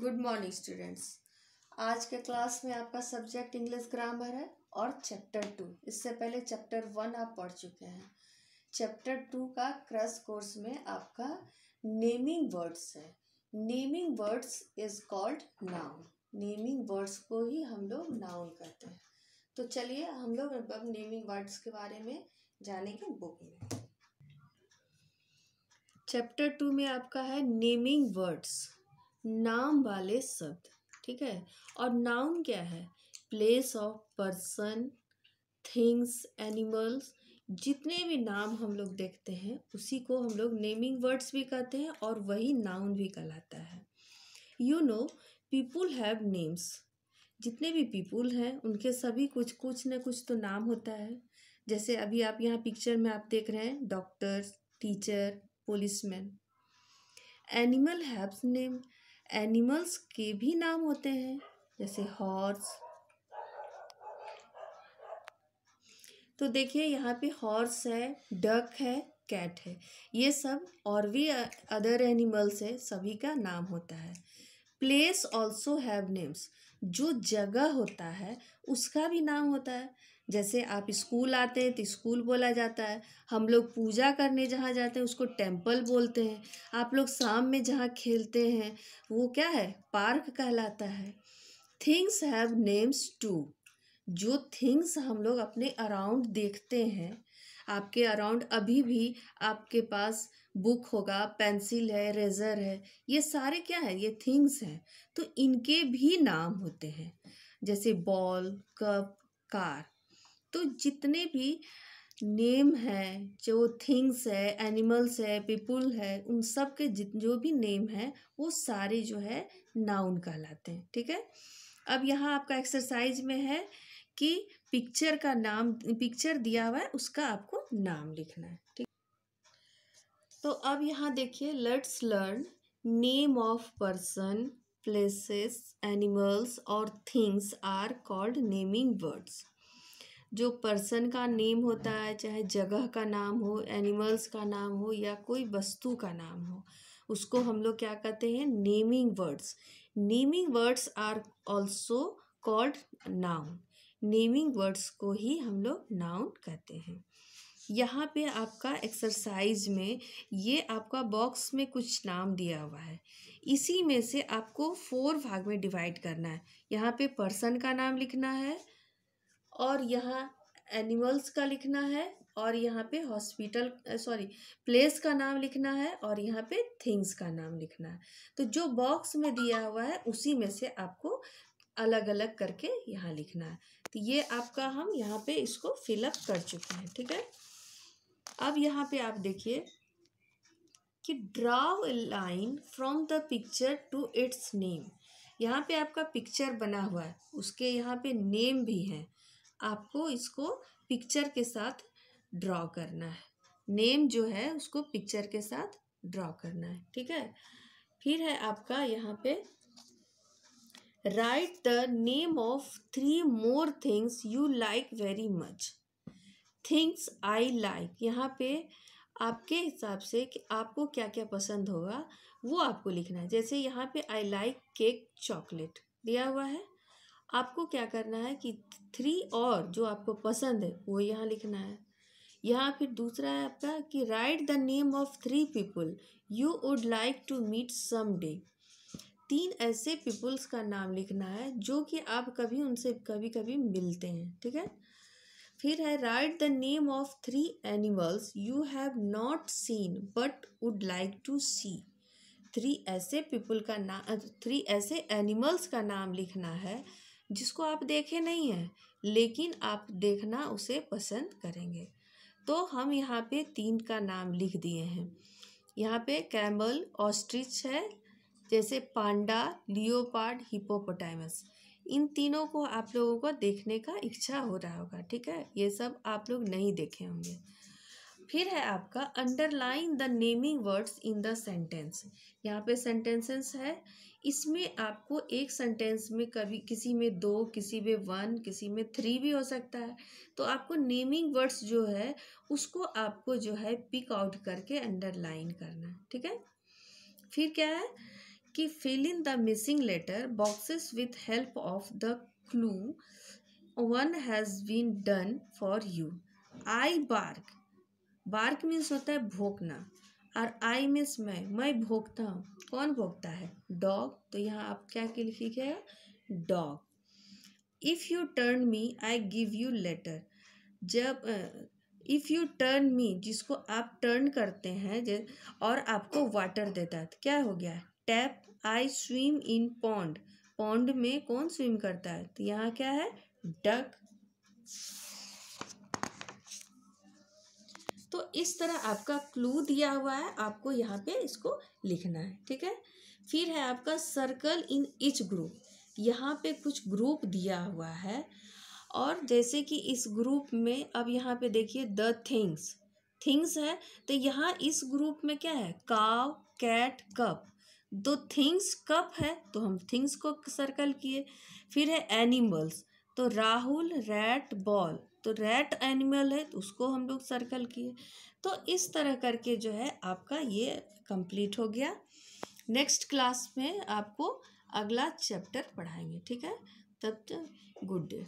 good morning students आज के class में आपका सब्जेक्ट इंग्लिश ग्रामर है और चैप्टर टू इससे पहले चैप्टर वन आप पढ़ चुके हैं चैप्टर टू का क्रस कोर्स में आपका नेमिंग वर्ड्स है naming words is called noun naming words को ही हम लोग नाउन कहते हैं तो चलिए हम लोग अब नेमिंग वर्ड्स के बारे में जानेंगे बुक में चैप्टर टू में आपका है नेमिंग वर्ड्स नाम वाले शब्द ठीक है और नाउन क्या है place of person things animals जितने भी नाम हम लोग देखते हैं उसी को हम लोग नेमिंग वर्ड्स भी कहते हैं और वही नाउन भी कहलाता है you know people have names जितने भी पीपुल हैं उनके सभी कुछ कुछ ना कुछ तो नाम होता है जैसे अभी आप यहाँ पिक्चर में आप देख रहे हैं doctors teacher policeman animal haves name animals के भी नाम होते हैं जैसे हॉर्स तो देखिए यहाँ पे हॉर्स है डक है कैट है ये सब और भी अदर एनिमल्स है सभी का नाम होता है प्लेस ऑल्सो हैव नेम्स जो जगह होता है उसका भी नाम होता है जैसे आप स्कूल आते हैं तो स्कूल बोला जाता है हम लोग पूजा करने जहाँ जाते हैं उसको टेम्पल बोलते हैं आप लोग शाम में जहाँ खेलते हैं वो क्या है पार्क कहलाता है थिंग्स हैव नेम्स टू जो थिंग्स हम लोग अपने अराउंड देखते हैं आपके अराउंड अभी भी आपके पास बुक होगा पेंसिल है रेजर है ये सारे क्या है ये थिंग्स हैं तो इनके भी नाम होते हैं जैसे बॉल कप कार तो जितने भी नेम है जो थिंग्स है एनिमल्स है पीपुल है उन सब के जित जो भी नेम है वो सारे जो है नाउन कहलाते हैं ठीक है अब यहाँ आपका एक्सरसाइज में है कि पिक्चर का नाम पिक्चर दिया हुआ है उसका आपको नाम लिखना है ठीक तो अब यहाँ देखिए let's learn name of person places animals और things are called naming words जो पर्सन का नेम होता है चाहे जगह का नाम हो एनिमल्स का नाम हो या कोई वस्तु का नाम हो उसको हम लोग क्या कहते हैं naming words naming words are also called noun naming words को ही हम लोग नाउन कहते हैं यहाँ पे आपका एक्सरसाइज में ये आपका बॉक्स में कुछ नाम दिया हुआ है इसी में से आपको फोर भाग में डिवाइड करना है यहाँ पे पर्सन का नाम लिखना है और यहाँ एनिमल्स का लिखना है और यहाँ पे हॉस्पिटल सॉरी प्लेस का नाम लिखना है और यहाँ पे थिंग्स का नाम लिखना है तो जो बॉक्स में दिया हुआ है उसी में से आपको अलग अलग करके यहाँ लिखना है तो ये आपका हम यहाँ पे इसको फिलअप कर चुके हैं ठीक है अब यहाँ पे आप देखिए कि draw a line from the picture to its name यहाँ पे आपका पिक्चर बना हुआ है उसके यहाँ पे नेम भी हैं आपको इसको पिक्चर के साथ ड्रॉ करना है नेम जो है उसको पिक्चर के साथ ड्रॉ करना है ठीक है फिर है आपका यहाँ पे write the name of three more things you like very much things I like यहाँ पे आपके हिसाब से कि आपको क्या क्या पसंद होगा वो आपको लिखना है जैसे यहाँ पे आई लाइक केक चॉकलेट दिया हुआ है आपको क्या करना है कि थ्री और जो आपको पसंद है वो यहाँ लिखना है यहाँ फिर दूसरा है आपका कि write the name of three people you would like to meet someday तीन ऐसे पीपल्स का नाम लिखना है जो कि आप कभी उनसे कभी कभी मिलते हैं ठीक है फिर है write the name of three animals you have not seen but would like to see three ऐसे पीपल का नाम थ्री ऐसे एनिमल्स का नाम लिखना है जिसको आप देखे नहीं हैं लेकिन आप देखना उसे पसंद करेंगे तो हम यहाँ पे तीन का नाम लिख दिए हैं यहाँ पे कैमल ऑस्ट्रिच है जैसे पांडा लियोपार्ड हिपोपोटामस इन तीनों को आप लोगों को देखने का इच्छा हो रहा होगा ठीक है ये सब आप लोग नहीं देखे होंगे फिर है आपका underline the naming words in the sentence यहाँ पे सेंटेंसेस है इसमें आपको एक सेंटेंस में कभी किसी में दो किसी में वन किसी में थ्री भी हो सकता है तो आपको नेमिंग वर्ड्स जो है उसको आपको जो है पिक आउट करके अंडरलाइन करना है ठीक है फिर क्या है कि fill in the missing letter boxes with help of the clue one has been done for you I bark bark means होता है भोंकना और आई मीन्स मैं मैं भोगता हूँ कौन भोगता है डॉग तो यहाँ आप क्या के लिखे है dog if you turn me I give you letter जब इफ़ यू टर्न मी जिसको आप टर्न करते हैं और आपको वाटर देता है तो क्या हो गया tap I swim in pond pond में कौन स्विम करता है तो यहाँ क्या है डक तो इस तरह आपका क्लू दिया हुआ है आपको यहाँ पे इसको लिखना है ठीक है फिर है आपका सर्कल इन इच ग्रुप यहाँ पे कुछ ग्रुप दिया हुआ है और जैसे कि इस ग्रुप में अब यहाँ पे देखिए द थिंग्स थिंग्स है तो यहाँ इस ग्रुप में क्या है काव कैट कप दो थिंग्स कप है तो हम थिंग्स को सर्कल किए फिर है एनिमल्स तो राहुल रैट बॉल तो रेट एनिमल है तो उसको हम लोग सर्कल किए तो इस तरह करके जो है आपका ये कंप्लीट हो गया नेक्स्ट क्लास में आपको अगला चैप्टर पढ़ाएंगे ठीक है तब तक गुड डे